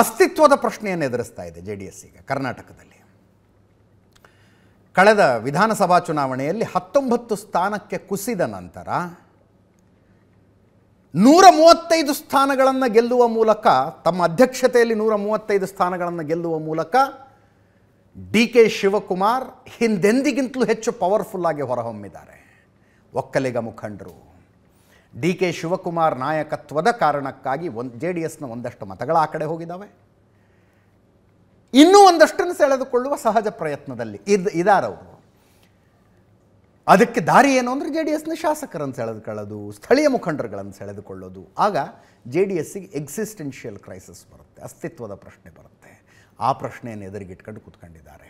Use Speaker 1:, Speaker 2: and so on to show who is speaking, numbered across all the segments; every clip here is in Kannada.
Speaker 1: ಅಸ್ತಿತ್ವದ ಪ್ರಶ್ನೆಯನ್ನು ಎದುರಿಸ್ತಾ ಇದೆ ಜೆ ಡಿ ಎಸ್ ಈಗ ಕರ್ನಾಟಕದಲ್ಲಿ ಕಳೆದ ವಿಧಾನಸಭಾ ಚುನಾವಣೆಯಲ್ಲಿ ಹತ್ತೊಂಬತ್ತು ಸ್ಥಾನಕ್ಕೆ ಕುಸಿದ ನಂತರ ನೂರ ಮೂವತ್ತೈದು ಸ್ಥಾನಗಳನ್ನು ಗೆಲ್ಲುವ ಮೂಲಕ ತಮ್ಮ ಅಧ್ಯಕ್ಷತೆಯಲ್ಲಿ ನೂರ ಮೂವತ್ತೈದು ಸ್ಥಾನಗಳನ್ನು ಗೆಲ್ಲುವ ಮೂಲಕ ಡಿ ಕೆ ಶಿವಕುಮಾರ್ ಹಿಂದೆಂದಿಗಿಂತಲೂ ಹೆಚ್ಚು ಪವರ್ಫುಲ್ ಆಗಿ ಹೊರಹೊಮ್ಮಿದ್ದಾರೆ ಒಕ್ಕಲಿಗ ಮುಖಂಡರು ಡಿ ಕೆ ಶಿವಕುಮಾರ್ ನಾಯಕತ್ವದ ಕಾರಣಕ್ಕಾಗಿ ಒಂದು ಜೆ ಡಿ ಎಸ್ನ ಒಂದಷ್ಟು ಮತಗಳ ಆ ಕಡೆ ಹೋಗಿದ್ದಾವೆ ಇನ್ನೂ ಒಂದಷ್ಟನ್ನು ಸೆಳೆದುಕೊಳ್ಳುವ ಸಹಜ ಪ್ರಯತ್ನದಲ್ಲಿ ಇದ್ ಇದಾರವರು ಅದಕ್ಕೆ ದಾರಿ ಏನು ಅಂದರೆ ಜೆ ಡಿ ಎಸ್ನ ಶಾಸಕರನ್ನು ಸೆಳೆದುಕೊಳ್ಳೋದು ಸ್ಥಳೀಯ ಮುಖಂಡರುಗಳನ್ನು ಸೆಳೆದುಕೊಳ್ಳೋದು ಆಗ ಜೆ ಡಿ ಎಸ್ಸಿಗೆ ಎಕ್ಸಿಸ್ಟೆನ್ಷಿಯಲ್ ಕ್ರೈಸಿಸ್ ಬರುತ್ತೆ ಅಸ್ತಿತ್ವದ ಪ್ರಶ್ನೆ ಬರುತ್ತೆ ಆ ಪ್ರಶ್ನೆಯನ್ನು ಎದುರಿಗಿಟ್ಕೊಂಡು ಕೂತ್ಕೊಂಡಿದ್ದಾರೆ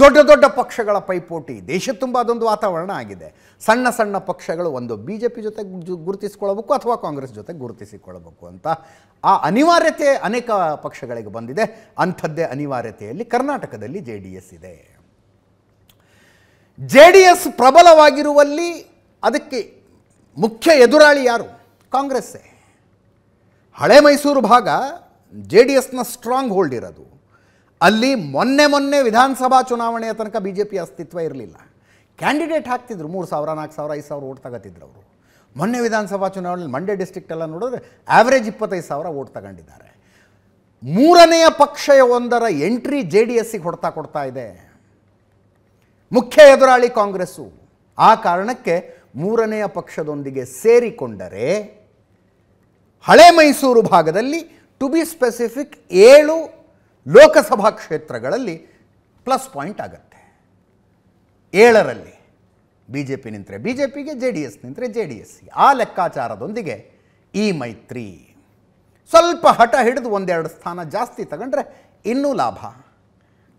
Speaker 1: ದೊಡ್ಡ ದೊಡ್ಡ ಪಕ್ಷಗಳ ಪೈಪೋಟಿ ದೇಶ ತುಂಬ ಅದೊಂದು ವಾತಾವರಣ ಆಗಿದೆ ಸಣ್ಣ ಸಣ್ಣ ಪಕ್ಷಗಳು ಒಂದು ಬಿ ಜೆ ಪಿ ಜೊತೆ ಗುರುತಿಸಿಕೊಳ್ಳಬೇಕು ಅಥವಾ ಕಾಂಗ್ರೆಸ್ ಜೊತೆ ಗುರುತಿಸಿಕೊಳ್ಳಬೇಕು ಅಂತ ಆ ಅನಿವಾರ್ಯತೆ ಅನೇಕ ಪಕ್ಷಗಳಿಗೆ ಬಂದಿದೆ ಅಂಥದ್ದೇ ಅನಿವಾರ್ಯತೆಯಲ್ಲಿ ಕರ್ನಾಟಕದಲ್ಲಿ ಜೆ ಡಿ ಎಸ್ ಇದೆ ಜೆ ಡಿ ಎಸ್ ಪ್ರಬಲವಾಗಿರುವಲ್ಲಿ ಅದಕ್ಕೆ ಮುಖ್ಯ ಎದುರಾಳಿ ಯಾರು ಕಾಂಗ್ರೆಸ್ಸೇ ಹಳೆ ಮೈಸೂರು ಭಾಗ ಜೆ ಡಿ ಎಸ್ನ ಸ್ಟ್ರಾಂಗ್ ಹೋಲ್ಡ್ ಇರೋದು ಅಲ್ಲಿ ಮೊನ್ನೆ ಮೊನ್ನೆ ವಿಧಾನಸಭಾ ಚುನಾವಣೆಯ ತನಕ ಬಿ ಜೆ ಪಿ ಅಸ್ತಿತ್ವ ಇರಲಿಲ್ಲ ಕ್ಯಾಂಡಿಡೇಟ್ ಹಾಕ್ತಿದ್ರು ಮೂರು ಸಾವಿರ ನಾಲ್ಕು ಸಾವಿರ ಐದು ಸಾವಿರ ಓಟ್ ತಗೋತಿದ್ರು ಅವರು ಮೊನ್ನೆ ವಿಧಾನಸಭಾ ಚುನಾವಣೆಯಲ್ಲಿ ಮಂಡ್ಯ ಡಿಸ್ಟಿಕ್ಟೆಲ್ಲ ನೋಡಿದ್ರೆ ಆ್ಯಾವ್ರೇಜ್ ಇಪ್ಪತ್ತೈದು ಸಾವಿರ ಓಟ್ ತಗೊಂಡಿದ್ದಾರೆ ಮೂರನೆಯ ಪಕ್ಷಯ ಒಂದರ ಎಂಟ್ರಿ ಜೆ ಡಿ ಎಸ್ಸಿಗೆ ಹೊಡ್ತಾ ಕೊಡ್ತಾ ಇದೆ ಮುಖ್ಯ ಎದುರಾಳಿ ಕಾಂಗ್ರೆಸ್ಸು ಆ ಕಾರಣಕ್ಕೆ ಮೂರನೆಯ ಪಕ್ಷದೊಂದಿಗೆ ಸೇರಿಕೊಂಡರೆ ಹಳೆ ಮೈಸೂರು ಭಾಗದಲ್ಲಿ ಟು ಬಿ ಸ್ಪೆಸಿಫಿಕ್ ಏಳು ಲೋಕಸಭಾ ಕ್ಷೇತ್ರಗಳಲ್ಲಿ ಪ್ಲಸ್ ಪಾಯಿಂಟ್ ಆಗುತ್ತೆ ಏಳರಲ್ಲಿ ಬಿ ಜೆ ಪಿ ನಿಂತರೆ ಬಿ ಜೆ ಪಿಗೆ ಜೆ ಡಿ ಎಸ್ ನಿಂತರೆ ಜೆ ಡಿ ಎಸ್ ಆ ಲೆಕ್ಕಾಚಾರದೊಂದಿಗೆ ಈ ಮೈತ್ರಿ ಸ್ವಲ್ಪ ಹಠ ಹಿಡಿದು ಒಂದೆರಡು ಸ್ಥಾನ ಜಾಸ್ತಿ ತಗೊಂಡ್ರೆ ಇನ್ನೂ ಲಾಭ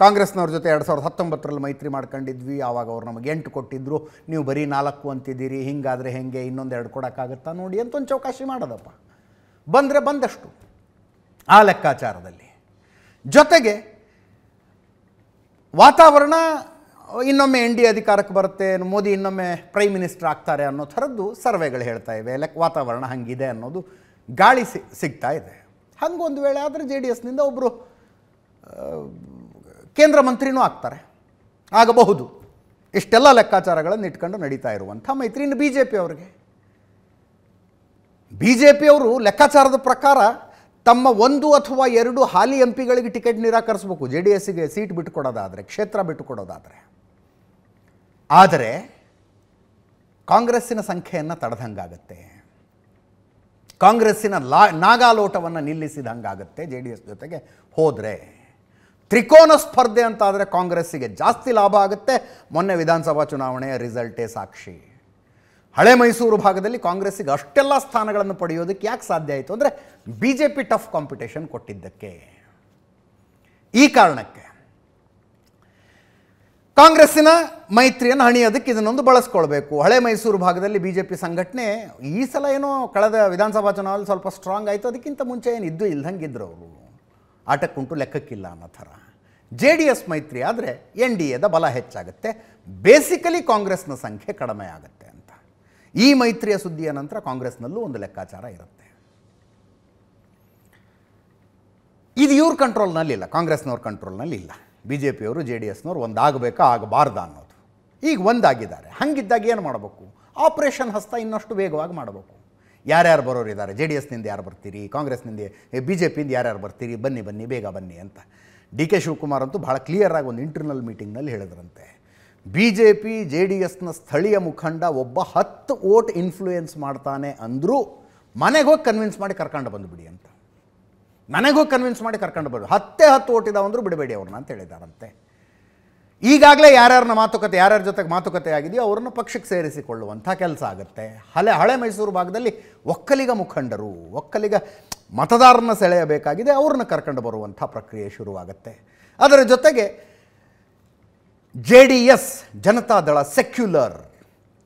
Speaker 1: ಕಾಂಗ್ರೆಸ್ನವ್ರ ಜೊತೆ ಎರಡು ಸಾವಿರದ ಹತ್ತೊಂಬತ್ತರಲ್ಲಿ ಮೈತ್ರಿ ಮಾಡ್ಕೊಂಡಿದ್ವಿ ಆವಾಗ ಅವ್ರು ನಮಗೆ ಎಂಟು ಕೊಟ್ಟಿದ್ದರು ನೀವು ಬರೀ ನಾಲ್ಕು ಅಂತಿದ್ದೀರಿ ಹಿಂಗಾದರೆ ಹೆಂಗೆ ಇನ್ನೊಂದೆರಡು ಕೊಡೋಕ್ಕಾಗುತ್ತಾ ನೋಡಿ ಅಂತ ಒಂದು ಚೌಕಾಶಿ ಮಾಡೋದಪ್ಪ ಬಂದರೆ ಬಂದಷ್ಟು ಆ ಲೆಕ್ಕಾಚಾರದಲ್ಲಿ ಜೊತೆಗೆ ವಾತಾವರಣ ಇನ್ನೊಮ್ಮೆ ಎನ್ ಡಿ ಅಧಿಕಾರಕ್ಕೆ ಬರುತ್ತೆ ಮೋದಿ ಇನ್ನೊಮ್ಮೆ ಪ್ರೈಮ್ ಮಿನಿಸ್ಟರ್ ಆಗ್ತಾರೆ ಅನ್ನೋ ಥರದ್ದು ಸರ್ವೆಗಳು ಹೇಳ್ತಾ ಇವೆ ಲೆಕ್ ವಾತಾವರಣ ಹಂಗಿದೆ ಅನ್ನೋದು ಗಾಳಿ ಸಿ ಸಿಗ್ತಾ ಇದೆ ಹಂಗೊಂದು ವೇಳೆ ಆದರೆ ಜೆ ಡಿ ಎಸ್ನಿಂದ ಒಬ್ಬರು ಕೇಂದ್ರ ಮಂತ್ರಿನೂ ಆಗ್ತಾರೆ ಆಗಬಹುದು ಇಷ್ಟೆಲ್ಲ ಲೆಕ್ಕಾಚಾರಗಳನ್ನು ಇಟ್ಕೊಂಡು ನಡೀತಾ ಇರುವಂಥ ಮೈತ್ರಿ ಇನ್ನು ಬಿ ಜೆ ಪಿ ಅವ್ರಿಗೆ ಬಿ ಜೆ ಪಿಯವರು ಲೆಕ್ಕಾಚಾರದ ಪ್ರಕಾರ ತಮ್ಮ ಒಂದು ಅಥವಾ ಎರಡು ಹಾಲಿ ಎಂ ಪಿಗಳಿಗೆ ಟಿಕೆಟ್ ನಿರಾಕರಿಸಬೇಕು ಜೆ ಡಿ ಎಸ್ಸಿಗೆ ಸೀಟ್ ಬಿಟ್ಟುಕೊಡೋದಾದರೆ ಕ್ಷೇತ್ರ ಬಿಟ್ಟುಕೊಡೋದಾದರೆ ಆದರೆ ಕಾಂಗ್ರೆಸ್ಸಿನ ಸಂಖ್ಯೆಯನ್ನು ತಡೆದಂಗಾಗತ್ತೆ ಕಾಂಗ್ರೆಸ್ಸಿನ ಲಾ ನಾಗಾಲೋಟವನ್ನು ನಿಲ್ಲಿಸಿದಂಗಾಗತ್ತೆ ಜೆ ಡಿ ಎಸ್ ಜೊತೆಗೆ ಹೋದರೆ ತ್ರಿಕೋನ ಸ್ಪರ್ಧೆ ಅಂತಾದರೆ ಕಾಂಗ್ರೆಸ್ಸಿಗೆ ಜಾಸ್ತಿ ಲಾಭ ಆಗುತ್ತೆ ಮೊನ್ನೆ ವಿಧಾನಸಭಾ ಚುನಾವಣೆಯ ರಿಸಲ್ಟೇ ಸಾಕ್ಷಿ ಹಳೆ ಮೈಸೂರು ಭಾಗದಲ್ಲಿ ಕಾಂಗ್ರೆಸ್ಸಿಗೆ ಅಷ್ಟೆಲ್ಲ ಸ್ಥಾನಗಳನ್ನು ಪಡೆಯೋದಕ್ಕೆ ಯಾಕೆ ಸಾಧ್ಯ ಆಯಿತು ಅಂದರೆ B J P tough competition ಕೊಟ್ಟಿದ್ದಕ್ಕೆ ಈ ಕಾರಣಕ್ಕೆ ಕಾಂಗ್ರೆಸ್ಸಿನ ಮೈತ್ರಿಯನ್ನು ಹಣಿಯೋದಕ್ಕೆ ಇದನ್ನೊಂದು ಬಳಸ್ಕೊಳ್ಬೇಕು ಹಳೆ ಮೈಸೂರು ಭಾಗದಲ್ಲಿ ಬಿ ಜೆ ಪಿ ಸಂಘಟನೆ ಈ ಸಲ ಏನೋ ಕಳೆದ ವಿಧಾನಸಭಾ ಚುನಾವಣೆಯಲ್ಲಿ ಸ್ವಲ್ಪ ಸ್ಟ್ರಾಂಗ್ ಆಯಿತು ಅದಕ್ಕಿಂತ ಮುಂಚೆ ಏನು ಇದ್ದು ಇಲ್ದಂಗಿದ್ರು ಅವರು ಆಟಕ್ಕುಂಟು ಲೆಕ್ಕಕ್ಕಿಲ್ಲ ಅನ್ನೋ ಥರ ಜೆ ಡಿ ಎಸ್ ಮೈತ್ರಿ ಆದರೆ ಎನ್ ಡಿ ಎದ ಬಲ ಹೆಚ್ಚಾಗುತ್ತೆ ಬೇಸಿಕಲಿ ಕಾಂಗ್ರೆಸ್ನ ಸಂಖ್ಯೆ ಕಡಿಮೆ ಆಗುತ್ತೆ ಅಂತ ಈ ಮೈತ್ರಿಯ ಸುದ್ದಿಯ ನಂತರ ಕಾಂಗ್ರೆಸ್ನಲ್ಲೂ ಒಂದು ಲೆಕ್ಕಾಚಾರ ಇರುತ್ತೆ ಇದು ಇವ್ರ ಕಂಟ್ರೋಲ್ನಲ್ಲಿಲ್ಲ ಕಾಂಗ್ರೆಸ್ನವ್ರ ಕಂಟ್ರೋಲ್ನಲ್ಲಿಲ್ಲ ಬಿ ಜೆ ಪಿಯವರು ಜೆ ಡಿ ಎಸ್ನವ್ರು ಒಂದಾಗಬೇಕಾ ಆಗಬಾರ್ದ ಅನ್ನೋದು ಈಗ ಒಂದಾಗಿದ್ದಾರೆ ಹಾಗಿದ್ದಾಗ ಏನು ಮಾಡಬೇಕು ಆಪರೇಷನ್ ಹಸ್ತ ಇನ್ನಷ್ಟು ವೇಗವಾಗಿ ಮಾಡಬೇಕು ಯಾರ್ಯಾರು ಬರೋರು ಇದ್ದಾರೆ ಜೆ ಡಿ ಎಸ್ನಿಂದ ಯಾರು ಬರ್ತೀರಿ ಕಾಂಗ್ರೆಸ್ನಿಂದ ಬಿ ಜೆ ಪಿಯಿಂದ ಯಾರ್ಯಾರು ಬರ್ತೀರಿ ಬನ್ನಿ ಬನ್ನಿ ಬೇಗ ಬನ್ನಿ ಅಂತ ಡಿ ಕೆ ಶಿವಕುಮಾರ್ ಅಂತೂ ಭಾಳ ಕ್ಲಿಯರಾಗಿ ಒಂದು ಇಂಟರ್ನಲ್ ಮೀಟಿಂಗ್ನಲ್ಲಿ ಹೇಳಿದ್ರಂತೆ B J P J D ಎಸ್ನ ಸ್ಥಳೀಯ ಮುಖಂಡ ಒಬ್ಬ ಹತ್ತು ಓಟ್ ಇನ್ಫ್ಲೂಯೆನ್ಸ್ ಮಾಡ್ತಾನೆ ಅಂದರೂ ಮನೆಗೆ ಹೋಗಿ ಕನ್ವಿನ್ಸ್ ಮಾಡಿ ಕರ್ಕೊಂಡು ಬಂದುಬಿಡಿ ಅಂತ ನನಗೆ ಹೋಗಿ ಕನ್ವಿನ್ಸ್ ಮಾಡಿ ಕರ್ಕೊಂಡು ಬಂದು ಹತ್ತೇ ಹತ್ತು ಓಟಿದಾವ ಅಂದರೂ ಬಿಡಬೇಡಿ ಅವ್ರನ್ನ ಅಂತ ಹೇಳಿದಾರಂತೆ ಈಗಾಗಲೇ ಯಾರ್ಯಾರನ್ನ ಮಾತುಕತೆ ಯಾರ್ಯಾರ ಜೊತೆಗೆ ಮಾತುಕತೆ ಆಗಿದೆಯೋ ಅವರನ್ನು ಪಕ್ಷಕ್ಕೆ ಸೇರಿಸಿಕೊಳ್ಳುವಂಥ ಕೆಲಸ ಆಗುತ್ತೆ ಹಳೆ ಹಳೆ ಮೈಸೂರು ಭಾಗದಲ್ಲಿ ಒಕ್ಕಲಿಗ ಮುಖಂಡರು ಒಕ್ಕಲಿಗ ಮತದಾರರನ್ನ ಸೆಳೆಯಬೇಕಾಗಿದೆ ಅವ್ರನ್ನ ಕರ್ಕೊಂಡು ಬರುವಂಥ ಪ್ರಕ್ರಿಯೆ ಶುರುವಾಗುತ್ತೆ ಅದರ ಜೊತೆಗೆ J D S Janata Dal secular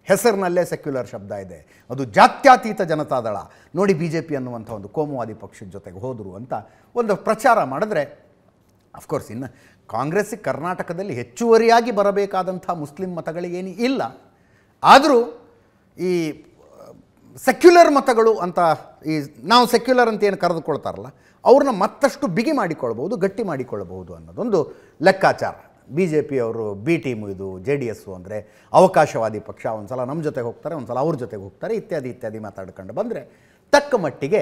Speaker 1: ಹೆಸರಿನಲ್ಲೇ ಸೆಕ್ಯುಲರ್ ಶಬ್ದ ಇದೆ ಅದು ಜಾತ್ಯತೀತ ಜನತಾದಳ ನೋಡಿ ಬಿ ಜೆ ಪಿ ಅನ್ನುವಂಥ ಒಂದು ಕೋಮುವಾದಿ ಪಕ್ಷದ ಜೊತೆಗೆ ಹೋದರು ಅಂತ ಒಂದು ಪ್ರಚಾರ ಮಾಡಿದ್ರೆ ಅಫ್ಕೋರ್ಸ್ ಇನ್ನು ಕಾಂಗ್ರೆಸ್ ಕರ್ನಾಟಕದಲ್ಲಿ ಹೆಚ್ಚುವರಿಯಾಗಿ ಬರಬೇಕಾದಂಥ ಮುಸ್ಲಿಂ ಮತಗಳೇನು ಇಲ್ಲ ಆದರೂ ಈ ಸೆಕ್ಯುಲರ್ ಮತಗಳು ಅಂತ ಈ ನಾವು ಸೆಕ್ಯುಲರ್ ಅಂತ ಏನು ಕರೆದುಕೊಳ್ತಾರಲ್ಲ ಅವ್ರನ್ನ ಮತ್ತಷ್ಟು ಬಿಗಿ ಮಾಡಿಕೊಳ್ಬೋದು ಗಟ್ಟಿ ಮಾಡಿಕೊಳ್ಳಬಹುದು ಅನ್ನೋದೊಂದು ಲೆಕ್ಕಾಚಾರ ಬಿ ಜೆ ಪಿಯವರು ಬಿ ಟೀಮು ಇದು ಜೆ ಡಿ ಎಸ್ಸು ಅಂದರೆ ಅವಕಾಶವಾದಿ ಪಕ್ಷ ಒಂದು ಸಲ ನಮ್ಮ ಜೊತೆಗೆ ಹೋಗ್ತಾರೆ ಒಂದು ಸಲ ಅವ್ರ ಜೊತೆಗೆ ಹೋಗ್ತಾರೆ ಇತ್ಯಾದಿ ಇತ್ಯಾದಿ ಮಾತಾಡ್ಕೊಂಡು ಬಂದರೆ ತಕ್ಕ ಮಟ್ಟಿಗೆ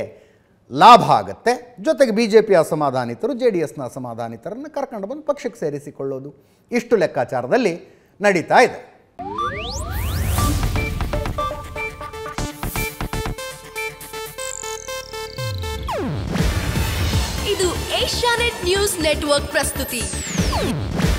Speaker 1: ಲಾಭ ಆಗುತ್ತೆ ಜೊತೆಗೆ ಬಿ ಜೆ ಪಿ ಅಸಮಾಧಾನಿತರು ಜೆ ಡಿ ಎಸ್ನ ಅಸಮಾಧಾನಿತರನ್ನು ಕರ್ಕೊಂಡು ಬಂದು ಪಕ್ಷಕ್ಕೆ ಸೇರಿಸಿಕೊಳ್ಳೋದು ಇಷ್ಟು ಲೆಕ್ಕಾಚಾರದಲ್ಲಿ ನಡೀತಾ ಇದೆ ಇದು ಏಷ್ಯಾನೆಟ್ ನ್ಯೂಸ್ ನೆಟ್ವರ್ಕ್ ಪ್ರಸ್ತುತಿ